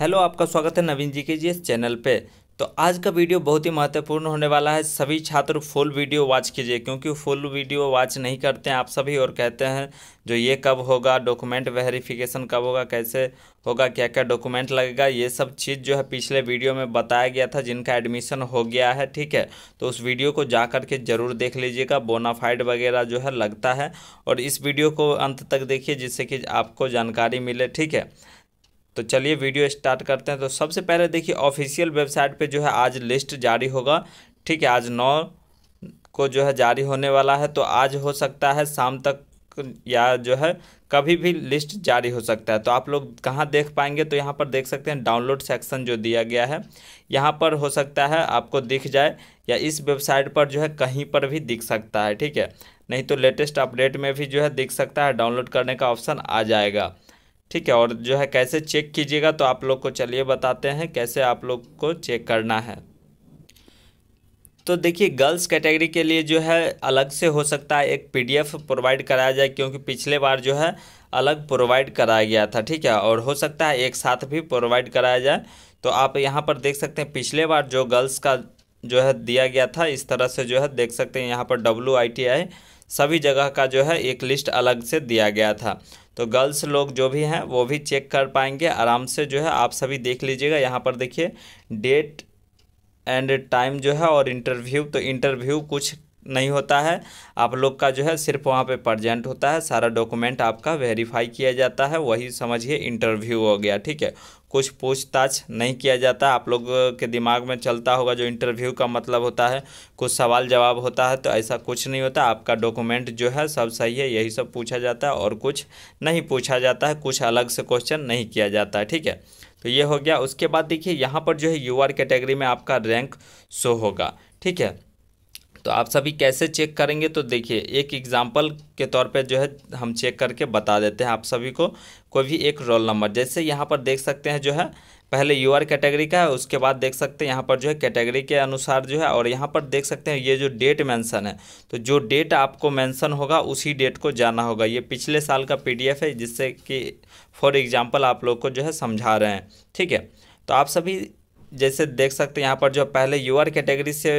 hello आपका स्वागत है नवीन जी के जी इस चैनल पे तो आज का वीडियो बहुत ही महत्वपूर्ण होने वाला है सभी छात्र फुल वीडियो वॉच कीजिए क्योंकि फुल वीडियो वॉच नहीं करते हैं आप सभी और कहते हैं जो ये कब होगा डॉक्यूमेंट वेरिफिकेशन कब होगा कैसे होगा क्या क्या डॉक्यूमेंट लगेगा ये सब चीज़ जो है पिछले वीडियो में बताया गया था जिनका एडमिशन हो गया है ठीक है तो उस वीडियो को जा कर के ज़रूर देख लीजिएगा बोनाफाइड वगैरह जो है लगता है और इस वीडियो को अंत तक देखिए जिससे कि आपको जानकारी मिले ठीक है तो चलिए वीडियो स्टार्ट करते हैं तो सबसे पहले देखिए ऑफिशियल वेबसाइट पे जो है आज लिस्ट जारी होगा ठीक है आज नौ को जो है जारी होने वाला है तो आज हो सकता है शाम तक या जो है कभी भी लिस्ट जारी हो सकता है तो आप लोग कहाँ देख पाएंगे तो यहाँ पर देख सकते हैं डाउनलोड सेक्शन जो दिया गया है यहाँ पर हो सकता है आपको दिख जाए या इस वेबसाइट पर जो है कहीं पर भी दिख सकता है ठीक है नहीं तो लेटेस्ट अपडेट में भी जो है दिख सकता है डाउनलोड करने का ऑप्शन आ जाएगा ठीक है और जो है कैसे चेक कीजिएगा तो आप लोग को चलिए बताते हैं कैसे आप लोग को चेक करना है तो देखिए गर्ल्स कैटेगरी के लिए जो है अलग से हो सकता है एक पीडीएफ प्रोवाइड कराया जाए क्योंकि पिछले बार जो है अलग प्रोवाइड कराया गया था ठीक है और हो सकता है एक साथ भी प्रोवाइड कराया जाए तो आप यहाँ पर देख सकते हैं पिछले बार जो गर्ल्स का जो है दिया गया था इस तरह से जो है देख सकते हैं यहाँ पर डब्ल्यू सभी जगह का जो है एक लिस्ट अलग से दिया गया था तो गर्ल्स लोग जो भी हैं वो भी चेक कर पाएंगे आराम से जो है आप सभी देख लीजिएगा यहाँ पर देखिए डेट एंड टाइम जो है और इंटरव्यू तो इंटरव्यू कुछ नहीं होता है आप लोग का जो है सिर्फ वहाँ पे प्रजेंट होता है सारा डॉक्यूमेंट आपका वेरीफाई किया जाता है वही समझिए इंटरव्यू हो गया ठीक है कुछ पूछताछ नहीं किया जाता आप लोग के दिमाग में चलता होगा जो इंटरव्यू का मतलब होता है कुछ सवाल जवाब होता है तो ऐसा कुछ नहीं होता आपका डॉक्यूमेंट जो है सब सही है यही सब पूछा जाता है और कुछ नहीं पूछा जाता है कुछ अलग से क्वेश्चन नहीं किया जाता है ठीक है तो ये हो गया उसके बाद देखिए यहाँ पर जो है यूआर कैटेगरी में आपका रैंक शो होगा ठीक है तो आप सभी कैसे चेक करेंगे तो देखिए एक एग्ज़ाम्पल के तौर पे जो है हम चेक करके बता देते हैं आप सभी को कोई भी एक रोल नंबर जैसे यहाँ पर देख सकते हैं जो है पहले यू आर कैटेगरी का है उसके बाद देख सकते हैं यहाँ पर जो है कैटेगरी के अनुसार जो है और यहाँ पर देख सकते हैं ये जो डेट मेंशन है तो जो डेट आपको मेंशन होगा उसी डेट को जाना होगा ये पिछले साल का पीडीएफ है जिससे कि फॉर एग्जांपल आप लोग को जो है समझा रहे हैं ठीक है तो आप सभी जैसे देख सकते हैं यहाँ पर जो पहले यू आर कैटेगरी से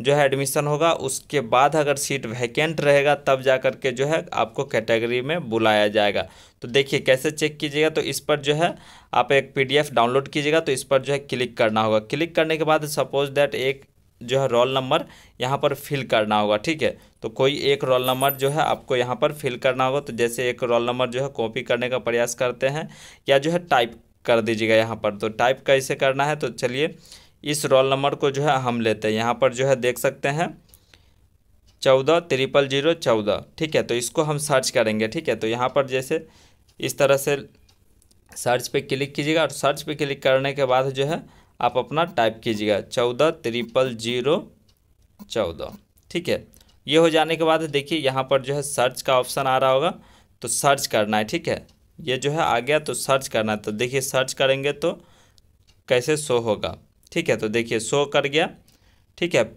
जो है एडमिशन होगा उसके बाद अगर सीट वैकेंट रहेगा तब जा कर के जो है आपको कैटेगरी में बुलाया जाएगा तो देखिए कैसे चेक कीजिएगा तो इस पर जो है आप एक पीडीएफ डाउनलोड कीजिएगा तो इस पर जो है क्लिक करना होगा क्लिक करने के बाद सपोज दैट एक जो है रोल नंबर यहाँ पर फिल करना होगा ठीक है तो कोई एक रोल नंबर जो है आपको यहाँ पर फिल करना होगा तो जैसे एक रोल नंबर जो है कॉपी करने का प्रयास करते हैं या जो है टाइप कर दीजिएगा यहाँ पर तो टाइप कैसे करना है तो चलिए इस रोल नंबर को जो है हम लेते हैं यहाँ पर जो है देख सकते हैं चौदह ट्रिपल जीरो चौदह ठीक है तो इसको हम सर्च करेंगे ठीक है तो यहाँ पर जैसे इस तरह से सर्च पे क्लिक कीजिएगा और सर्च पे क्लिक करने के बाद जो है आप अपना टाइप कीजिएगा चौदह ट्रिपल जीरो चौदह ठीक है ये हो जाने के बाद देखिए यहाँ पर जो है सर्च का ऑप्शन आ रहा होगा तो सर्च करना है ठीक है ये जो है आ गया तो सर्च करना है तो देखिए सर्च करेंगे तो कैसे शो होगा ठीक है तो देखिए सो कर गया ठीक है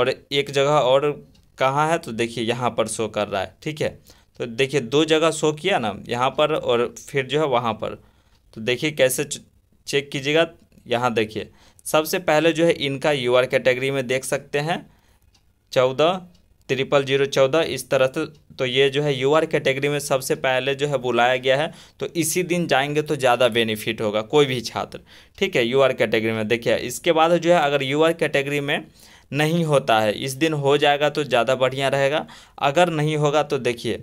और एक जगह और कहाँ है तो देखिए यहाँ पर शो कर रहा है ठीक है तो देखिए दो जगह शो किया ना यहाँ पर और फिर जो है वहाँ पर तो देखिए कैसे चेक कीजिएगा यहाँ देखिए सबसे पहले जो है इनका यू आर कैटेगरी में देख सकते हैं चौदह ट्रिपल जीरो चौदह इस तरह से तो ये जो है आर कैटेगरी में सबसे पहले जो है बुलाया गया है तो इसी दिन जाएंगे तो ज़्यादा बेनिफिट होगा कोई भी छात्र ठीक है आर कैटेगरी में देखिए इसके बाद जो है अगर आर कैटेगरी में नहीं होता है इस दिन हो जाएगा तो ज़्यादा बढ़िया रहेगा अगर नहीं होगा तो देखिए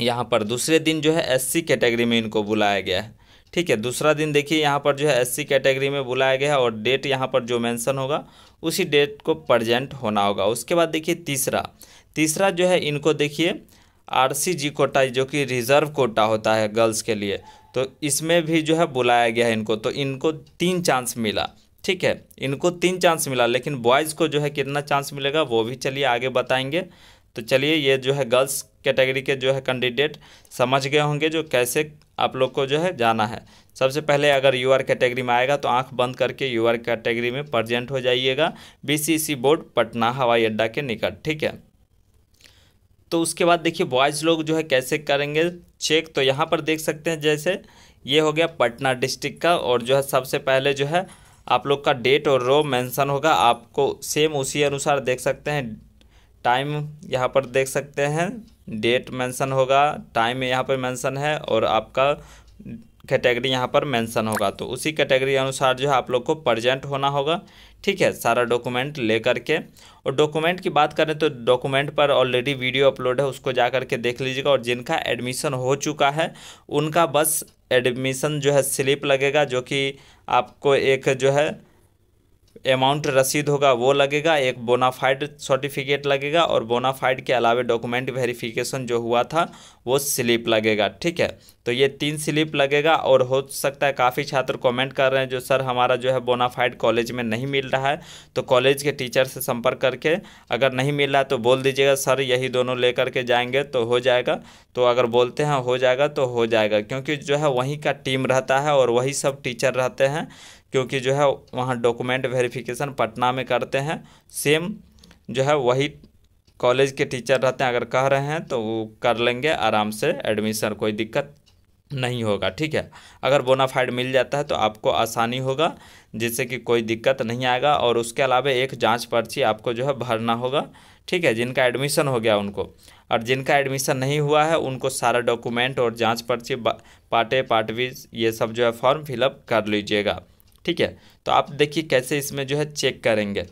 यहाँ पर दूसरे दिन जो है एस कैटेगरी में इनको बुलाया गया है ठीक है दूसरा दिन देखिए यहाँ पर जो है एस कैटेगरी में बुलाया गया है और डेट यहाँ पर जो मैंसन होगा उसी डेट को प्रजेंट होना होगा उसके बाद देखिए तीसरा तीसरा जो है इनको देखिए आरसीजी कोटा जो कि रिज़र्व कोटा होता है गर्ल्स के लिए तो इसमें भी जो है बुलाया गया है इनको तो इनको तीन चांस मिला ठीक है इनको तीन चांस मिला लेकिन बॉयज़ को जो है कितना चांस मिलेगा वो भी चलिए आगे बताएंगे तो चलिए ये जो है गर्ल्स कैटेगरी के जो है कैंडिडेट समझ गए होंगे जो कैसे आप लोग को जो है जाना है सबसे पहले अगर यू आर कैटेगरी में आएगा तो आंख बंद करके यू आर कैटेगरी में प्रजेंट हो जाइएगा बीसीसी बोर्ड पटना हवाई अड्डा के निकट ठीक है तो उसके बाद देखिए बॉयज़ लोग जो है कैसे करेंगे चेक तो यहाँ पर देख सकते हैं जैसे ये हो गया पटना डिस्ट्रिक्ट का और जो है सबसे पहले जो है आप लोग का डेट और रो मेंशन होगा आपको सेम उसी अनुसार देख सकते हैं टाइम यहाँ पर देख सकते हैं डेट मेंशन होगा टाइम यहाँ पर मेंशन है और आपका कैटेगरी यहाँ पर मेंशन होगा तो उसी कैटेगरी अनुसार जो है आप लोग को प्रजेंट होना होगा ठीक है सारा डॉक्यूमेंट ले करके और डॉक्यूमेंट की बात करें तो डॉक्यूमेंट पर ऑलरेडी वीडियो अपलोड है उसको जा करके देख लीजिएगा और जिनका एडमिशन हो चुका है उनका बस एडमिशन जो है स्लिप लगेगा जो कि आपको एक जो है अमाउंट रसीद होगा वो लगेगा एक बोनाफाइड सर्टिफिकेट लगेगा और बोनाफाइड के अलावा डॉक्यूमेंट वेरिफिकेशन जो हुआ था वो स्लिप लगेगा ठीक है तो ये तीन स्लिप लगेगा और हो सकता है काफ़ी छात्र कमेंट कर रहे हैं जो सर हमारा जो है बोनाफाइड कॉलेज में नहीं मिल रहा है तो कॉलेज के टीचर से संपर्क करके अगर नहीं मिल रहा है तो बोल दीजिएगा सर यही दोनों ले के जाएंगे तो हो जाएगा तो अगर बोलते हैं हो जाएगा तो हो जाएगा क्योंकि जो है वहीं का टीम रहता है और वही सब टीचर रहते हैं क्योंकि जो है वहाँ डॉक्यूमेंट वेरिफिकेशन पटना में करते हैं सेम जो है वही कॉलेज के टीचर रहते हैं अगर कह रहे हैं तो वो कर लेंगे आराम से एडमिशन कोई दिक्कत नहीं होगा ठीक है अगर बोनाफाइड मिल जाता है तो आपको आसानी होगा जिससे कि कोई दिक्कत नहीं आएगा और उसके अलावा एक जांच पर्ची आपको जो है भरना होगा ठीक है जिनका एडमिशन हो गया उनको और जिनका एडमिशन नहीं हुआ है उनको सारा डॉक्यूमेंट और जांच पर्ची पार्टे पार्ट ये सब जो है फॉर्म फिलअप कर लीजिएगा ठीक है तो आप देखिए कैसे इसमें जो है चेक करेंगे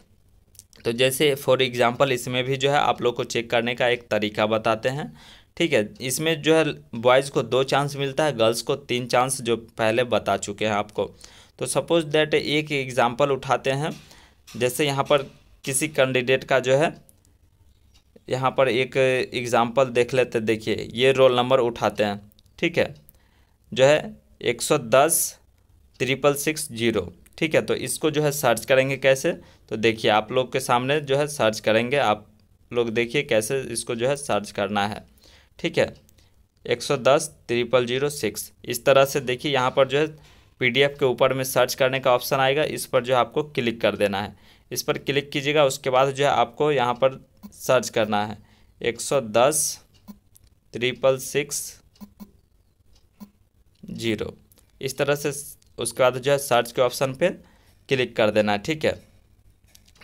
तो जैसे फॉर एग्ज़ाम्पल इसमें भी जो है आप लोग को चेक करने का एक तरीका बताते हैं ठीक है इसमें जो है बॉयज़ को दो चांस मिलता है गर्ल्स को तीन चांस जो पहले बता चुके हैं आपको तो सपोज़ दैट एक एग्ज़ाम्पल उठाते हैं जैसे यहाँ पर किसी कैंडिडेट का जो है यहाँ पर एक एग्ज़ाम्पल देख लेते देखिए ये रोल नंबर उठाते हैं ठीक है जो है 110 ट्रिपल सिक्स जीरो ठीक है तो इसको जो है सर्च करेंगे कैसे तो देखिए आप लोग के सामने जो है सर्च करेंगे आप लोग देखिए कैसे इसको जो है सर्च करना है ठीक है एक सौ दस ट्रिपल जीरो सिक्स इस तरह से देखिए यहाँ पर जो है पीडीएफ के ऊपर में सर्च करने का ऑप्शन आएगा इस पर जो है आपको क्लिक कर देना है इस पर क्लिक कीजिएगा उसके बाद जो है आपको यहाँ पर सर्च करना है एक सौ दस ट्रिपल सिक्स जीरो इस तरह से उसके बाद जो है सर्च के ऑप्शन पे क्लिक कर देना ठीक है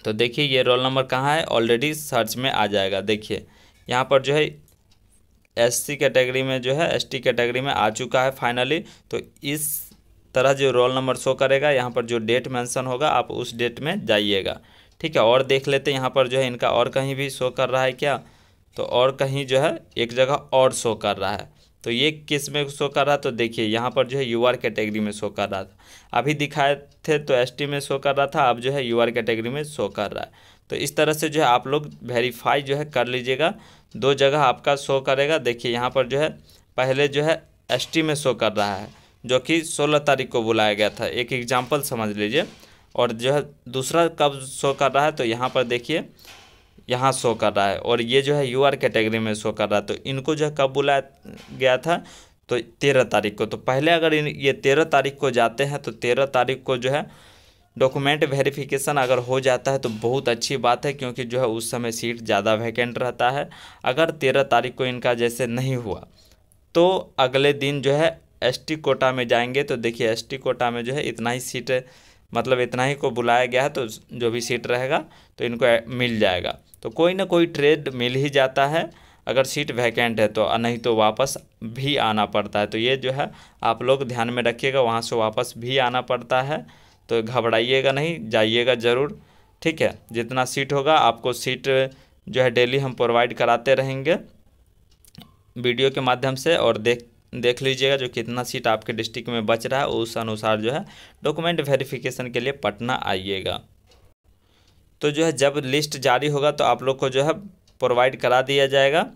तो देखिए ये रोल नंबर कहाँ है ऑलरेडी सर्च में आ जाएगा देखिए यहाँ पर जो है एस सी कैटेगरी में जो है एस टी कैटेगरी में आ चुका है फाइनली तो इस तरह जो रोल नंबर शो करेगा यहाँ पर जो डेट मेंशन होगा आप उस डेट में जाइएगा ठीक है और देख लेते हैं यहाँ पर जो है इनका और कहीं भी शो कर रहा है क्या तो और कहीं जो है एक जगह और शो कर रहा है तो ये किस में शो कर रहा तो देखिए यहाँ पर जो है यू आर कैटेगरी में शो कर रहा था अभी दिखाए थे तो एस टी में शो कर रहा था अब जो है यू आर कैटेगरी में शो कर रहा है तो इस तरह से जो है आप लोग वेरीफाई जो है कर लीजिएगा दो जगह आपका शो करेगा देखिए यहाँ पर जो है पहले जो है एस टी में शो कर रहा है जो कि सोलह तारीख को बुलाया गया था एक एग्जाम्पल समझ लीजिए और जो है दूसरा कब शो कर रहा है तो यहाँ पर देखिए यहाँ शो कर रहा है और ये जो है यू आर कैटेगरी में शो कर रहा है तो इनको जो है कब बुलाया गया था तो तेरह तारीख को तो पहले अगर ये तेरह तारीख को जाते हैं तो तेरह तारीख को जो है डॉक्यूमेंट वेरिफिकेशन अगर हो जाता है तो बहुत अच्छी बात है क्योंकि जो है उस समय सीट ज़्यादा वैकेंट रहता है अगर तेरह तारीख को इनका जैसे नहीं हुआ तो अगले दिन जो है एसटी कोटा में जाएंगे तो देखिए एसटी कोटा में जो है इतना ही सीट मतलब इतना ही को बुलाया गया है तो जो भी सीट रहेगा तो इनको मिल जाएगा तो कोई ना कोई ट्रेड मिल ही जाता है अगर सीट वैकेंट है तो नहीं तो वापस भी आना पड़ता है तो ये जो है आप लोग ध्यान में रखिएगा वहाँ से वापस भी आना पड़ता है तो घबराइएगा नहीं जाइएगा ज़रूर ठीक है जितना सीट होगा आपको सीट जो है डेली हम प्रोवाइड कराते रहेंगे वीडियो के माध्यम से और देख देख लीजिएगा जो कितना सीट आपके डिस्ट्रिक्ट में बच रहा है उस अनुसार जो है डॉक्यूमेंट वेरिफिकेशन के लिए पटना आइएगा तो जो है जब लिस्ट जारी होगा तो आप लोग को जो है प्रोवाइड करा दिया जाएगा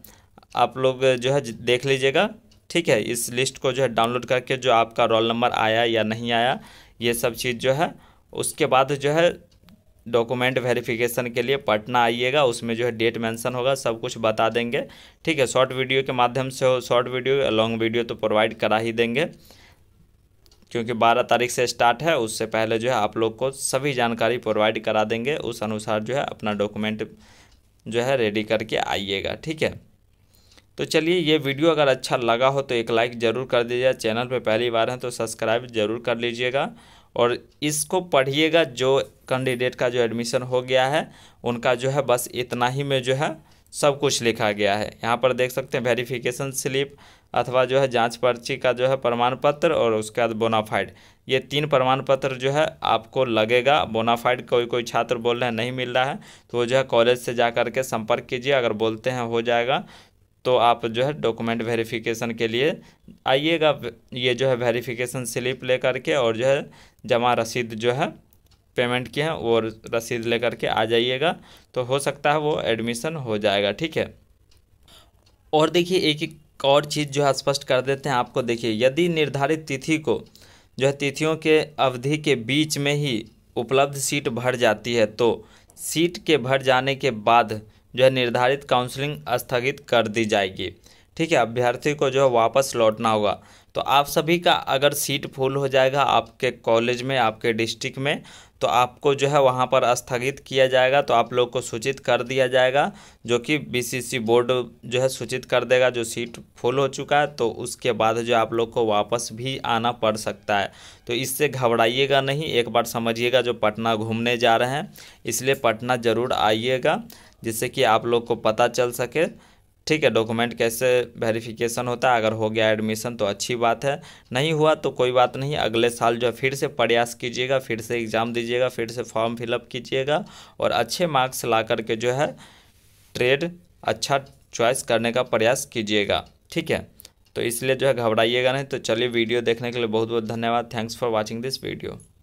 आप लोग जो है देख लीजिएगा ठीक है इस लिस्ट को जो है डाउनलोड करके जो आपका रोल नंबर आया या नहीं आया ये सब चीज़ जो है उसके बाद जो है डॉक्यूमेंट वेरिफिकेशन के लिए पटना आइएगा उसमें जो है डेट मेंशन होगा सब कुछ बता देंगे ठीक है शॉर्ट वीडियो के माध्यम से हो शॉर्ट वीडियो लॉन्ग वीडियो तो प्रोवाइड करा ही देंगे क्योंकि बारह तारीख से स्टार्ट है उससे पहले जो है आप लोग को सभी जानकारी प्रोवाइड करा देंगे उस अनुसार जो है अपना डॉक्यूमेंट जो है रेडी करके आइएगा ठीक है तो चलिए ये वीडियो अगर अच्छा लगा हो तो एक लाइक ज़रूर कर दीजिएगा चैनल पर पहली बार हैं तो सब्सक्राइब जरूर कर लीजिएगा और इसको पढ़िएगा जो कैंडिडेट का जो एडमिशन हो गया है उनका जो है बस इतना ही में जो है सब कुछ लिखा गया है यहाँ पर देख सकते हैं वेरिफिकेशन स्लिप अथवा जो है जांच पर्ची का जो है प्रमाण पत्र और उसके बाद बोनाफाइड ये तीन प्रमाण पत्र जो है आपको लगेगा बोनाफाइड कोई कोई छात्र बोल रहे हैं नहीं मिल रहा है तो वो जो है कॉलेज से जा कर के संपर्क कीजिए अगर बोलते हैं हो जाएगा तो आप जो है डॉक्यूमेंट वेरिफिकेशन के लिए आइएगा ये जो है वेरिफिकेशन स्लिप ले करके और जो है जमा रसीद जो है पेमेंट किए हैं वो रसीद लेकर के आ जाइएगा तो हो सकता है वो एडमिशन हो जाएगा ठीक है और देखिए एक एक और चीज़ जो है स्पष्ट कर देते हैं आपको देखिए यदि निर्धारित तिथि को जो है तिथियों के अवधि के बीच में ही उपलब्ध सीट भर जाती है तो सीट के भर जाने के बाद जो है निर्धारित काउंसलिंग स्थगित कर दी जाएगी ठीक है अभ्यर्थी को जो है वापस लौटना होगा तो आप सभी का अगर सीट फुल हो जाएगा आपके कॉलेज में आपके डिस्ट्रिक्ट में तो आपको जो है वहाँ पर स्थगित किया जाएगा तो आप लोग को सूचित कर दिया जाएगा जो कि बीसीसी बोर्ड जो है सूचित कर देगा जो सीट फुल हो चुका है तो उसके बाद जो आप लोग को वापस भी आना पड़ सकता है तो इससे घबराइएगा नहीं एक बार समझिएगा जो पटना घूमने जा रहे हैं इसलिए पटना ज़रूर आइएगा जिससे कि आप लोग को पता चल सके ठीक है डॉक्यूमेंट कैसे वेरिफिकेशन होता है अगर हो गया एडमिशन तो अच्छी बात है नहीं हुआ तो कोई बात नहीं अगले साल जो है फिर से प्रयास कीजिएगा फिर से एग्ज़ाम दीजिएगा फिर से फॉर्म फिलअप कीजिएगा और अच्छे मार्क्स ला करके जो है ट्रेड अच्छा चॉइस करने का प्रयास कीजिएगा ठीक है तो इसलिए जो है घबराइएगा नहीं तो चलिए वीडियो देखने के लिए बहुत बहुत धन्यवाद thanks for watching this video